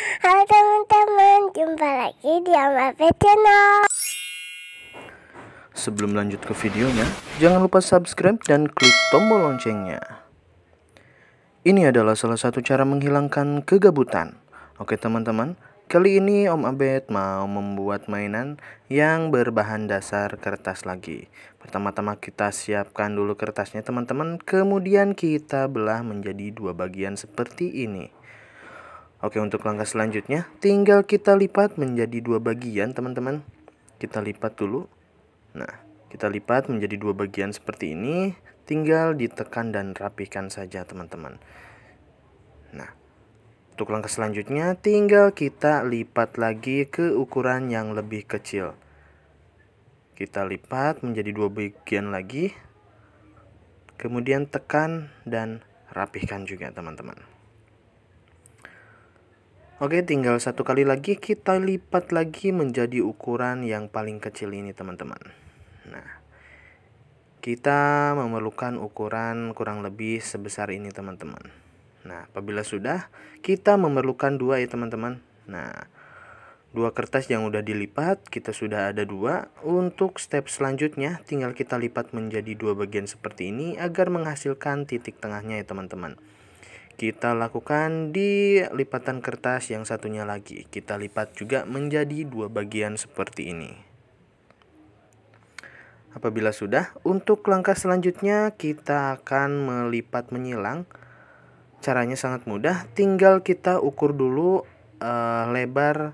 Halo teman-teman, jumpa lagi di Amape Channel. Sebelum lanjut ke videonya, jangan lupa subscribe dan klik tombol loncengnya. Ini adalah salah satu cara menghilangkan kegabutan. Oke teman-teman, kali ini Om Abed mau membuat mainan yang berbahan dasar kertas lagi. Pertama-tama kita siapkan dulu kertasnya teman-teman, kemudian kita belah menjadi dua bagian seperti ini. Oke untuk langkah selanjutnya tinggal kita lipat menjadi dua bagian teman-teman. Kita lipat dulu. Nah kita lipat menjadi dua bagian seperti ini. Tinggal ditekan dan rapikan saja teman-teman. Nah untuk langkah selanjutnya tinggal kita lipat lagi ke ukuran yang lebih kecil. Kita lipat menjadi dua bagian lagi. Kemudian tekan dan rapihkan juga teman-teman. Oke, tinggal satu kali lagi kita lipat lagi menjadi ukuran yang paling kecil ini, teman-teman. Nah, kita memerlukan ukuran kurang lebih sebesar ini, teman-teman. Nah, apabila sudah, kita memerlukan dua ya, teman-teman. Nah, dua kertas yang udah dilipat, kita sudah ada dua. Untuk step selanjutnya, tinggal kita lipat menjadi dua bagian seperti ini agar menghasilkan titik tengahnya ya, teman-teman kita lakukan di lipatan kertas yang satunya lagi. Kita lipat juga menjadi dua bagian seperti ini. Apabila sudah, untuk langkah selanjutnya kita akan melipat menyilang. Caranya sangat mudah, tinggal kita ukur dulu uh, lebar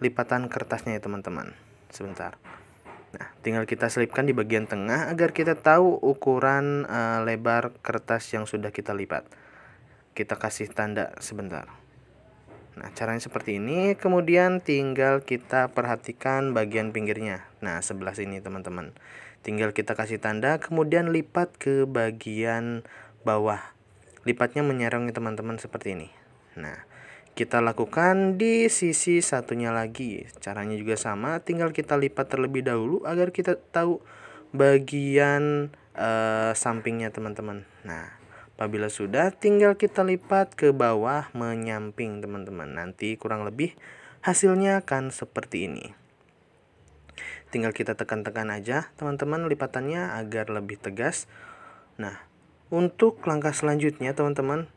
lipatan kertasnya ya teman-teman. Sebentar. Nah, tinggal kita selipkan di bagian tengah agar kita tahu ukuran uh, lebar kertas yang sudah kita lipat kita kasih tanda sebentar nah caranya seperti ini kemudian tinggal kita perhatikan bagian pinggirnya nah sebelah sini teman-teman tinggal kita kasih tanda kemudian lipat ke bagian bawah lipatnya menyarangi teman-teman seperti ini nah kita lakukan di sisi satunya lagi caranya juga sama tinggal kita lipat terlebih dahulu agar kita tahu bagian uh, sampingnya teman-teman nah Apabila sudah, tinggal kita lipat ke bawah menyamping teman-teman. Nanti kurang lebih hasilnya akan seperti ini. Tinggal kita tekan-tekan aja teman-teman lipatannya agar lebih tegas. Nah, untuk langkah selanjutnya teman-teman,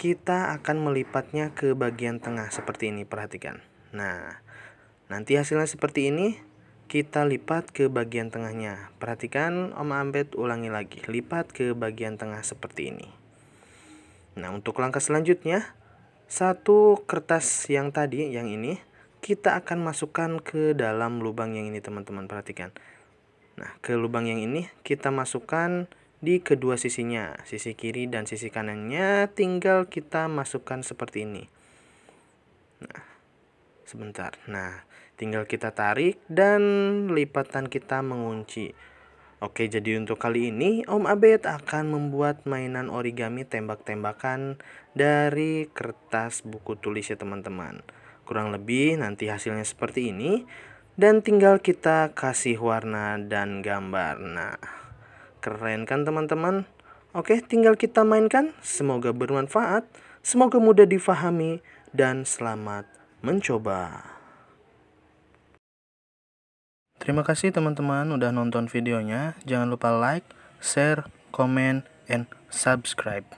kita akan melipatnya ke bagian tengah seperti ini, perhatikan. Nah, nanti hasilnya seperti ini kita lipat ke bagian tengahnya. Perhatikan Om ambet ulangi lagi, lipat ke bagian tengah seperti ini. Nah, untuk langkah selanjutnya, satu kertas yang tadi, yang ini, kita akan masukkan ke dalam lubang yang ini teman-teman, perhatikan. Nah, ke lubang yang ini kita masukkan di kedua sisinya, sisi kiri dan sisi kanannya tinggal kita masukkan seperti ini. Nah, sebentar. Nah, Tinggal kita tarik dan lipatan kita mengunci. Oke, jadi untuk kali ini Om Abed akan membuat mainan origami tembak-tembakan dari kertas buku tulis ya teman-teman. Kurang lebih nanti hasilnya seperti ini dan tinggal kita kasih warna dan gambar. Nah, keren kan teman-teman? Oke, tinggal kita mainkan. Semoga bermanfaat, semoga mudah difahami dan selamat mencoba. Terima kasih teman-teman udah nonton videonya. Jangan lupa like, share, comment, and subscribe.